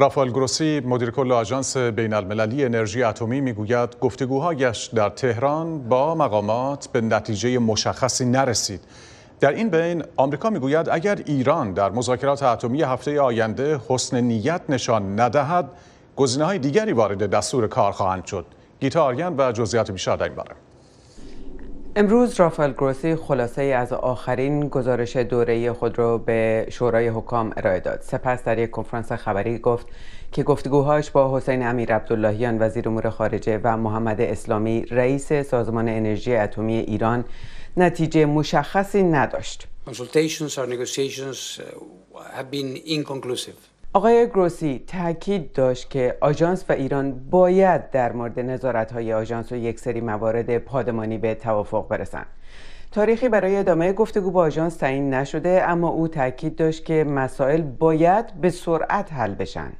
رافائل گروسی مدیر کل آژانس بین المللی انرژی اتمی میگوید گفتگوهایش در تهران با مقامات به نتیجه مشخصی نرسید در این بین آمریکا میگوید اگر ایران در مذاکرات اتمی هفته آینده حسن نیت نشان ندهد گزینه‌های دیگری وارد دستور کار خواهند شد گیتا آریان و جزئیات بیشتر در این باره امروز رافائل گروسی خلاصه ای از آخرین گزارش دوره خود را به شورای حکام ارائه داد سپس در یک کنفرانس خبری گفت که گفتگوهاش با حسین امیر عبداللهیان وزیر امور خارجه و محمد اسلامی رئیس سازمان انرژی اتمی ایران نتیجه مشخصی نداشت uh, آقای گروسی تاکید داشت که آژانس و ایران باید در مورد نظارت های آژانس و یک سری موارد پادمانی به توافق برسند. تاریخی برای ادامه گفتگو با آژانس تعیین نشده اما او تاکید داشت که مسائل باید به سرعت حل بشن.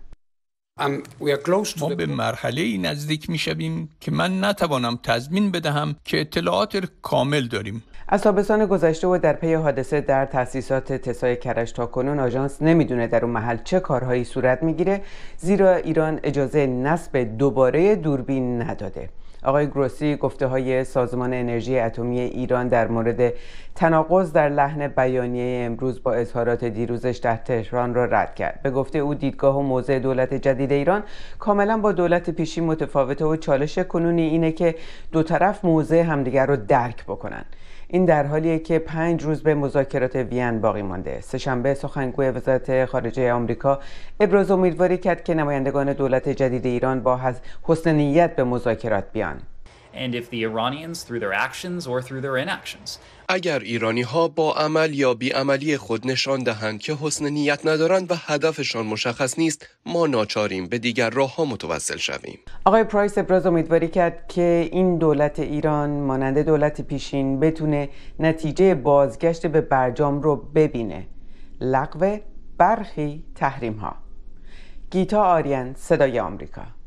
Um, ما به مرحله ای نزدیک می شویم که من نتوانم تضمین بدهم که اطلاعات کامل داریم از تابستان گذشته و در پی حادثه در تاسیسات تسای کرش تا کنون آژانس نمیدونه در اون محل چه کارهایی صورت میگیره زیرا ایران اجازه نصب دوباره دوربین نداده آقای گروسی گفته های سازمان انرژی اتمی ایران در مورد تناقض در لحن بیانیه امروز با اظهارات دیروزش در تهران را رد کرد به گفته او دیدگاه و موضع دولت جدید ایران کاملا با دولت پیشی متفاوته و چالش کنونی اینه که دو طرف موضع همدیگر را درک بکنن این در حالیه که پنج روز به مذاکرات وین باقی مانده سهشنبه سخنگوی وزارت خارجه آمریکا ابراز امیدواری کرد که نمایندگان دولت جدید ایران با حسن نیت به مذاکرات بیان اگر ایرانی ها با عمل یا بیعملی خود نشان دهند که حسن نیت ندارند و هدفشان مشخص نیست ما ناچاریم به دیگر راه ها متوسل شویم آقای پرایس ابراز امیدواری کرد که این دولت ایران مانند دولت پیشین بتونه نتیجه بازگشت به برجام رو ببینه لغو برخی تحریم ها گیتا آریان صدای آمریکا